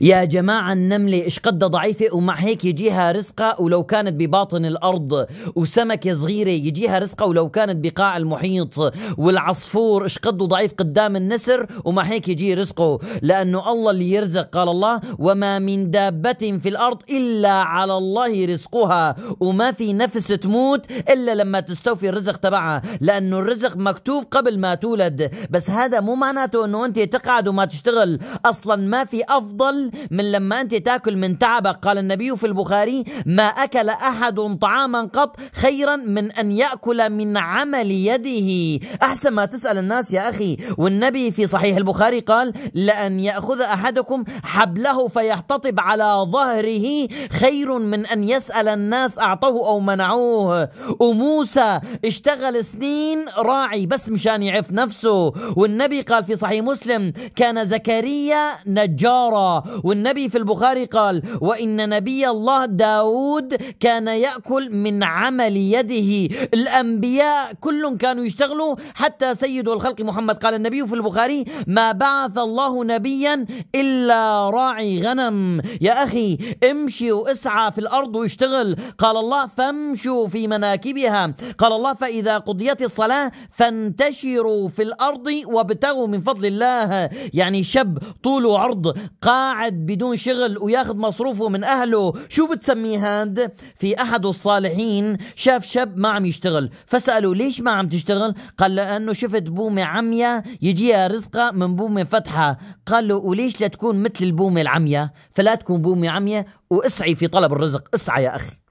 يا جماعة النملة إيش قد ضعيفة ومع هيك يجيها رزقة ولو كانت بباطن الأرض وسمكة صغيرة يجيها رزقة ولو كانت بقاع المحيط والعصفور إيش قد ضعيف قدام النسر ومع هيك يجي رزقه لأنه الله اللي يرزق قال الله وما من دابة في الأرض إلا على الله رزقها وما في نفس تموت إلا لما تستوفي الرزق تبعها لأنه الرزق مكتوب قبل ما تولد بس هذا مو معناته أنه أنت تقعد وما تشتغل أصلا ما في أفضل من لما أنت تأكل من تعبك قال النبي في البخاري ما أكل أحد طعاما قط خيرا من أن يأكل من عمل يده أحسن ما تسأل الناس يا أخي والنبي في صحيح البخاري قال لأن يأخذ أحدكم حبله فيحتطب على ظهره خير من أن يسأل الناس أعطوه أو منعوه وموسى اشتغل سنين راعي بس مشان يعف نفسه والنبي قال في صحيح مسلم كان زكريا نجارا والنبي في البخاري قال وإن نبي الله داود كان يأكل من عمل يده الأنبياء كلهم كانوا يشتغلوا حتى سيد الخلق محمد قال النبي في البخاري ما بعث الله نبيا إلا راعي غنم يا أخي امشي واسعى في الأرض واشتغل قال الله فامشوا في مناكبها قال الله فإذا قضيت الصلاة فانتشروا في الأرض وابتغوا من فضل الله يعني شاب طول عرض قاعد قاعد بدون شغل وياخذ مصروفه من أهله شو بتسميه هاد؟ في أحد الصالحين شاف شاب ما عم يشتغل فسأله ليش ما عم تشتغل؟ قال لأنه شفت بومة عمية يجيها رزقه من بومة فتحة قال له وليش لتكون مثل البومة العمية؟ فلا تكون بومة عمية واسعي في طلب الرزق اسعى يا أخي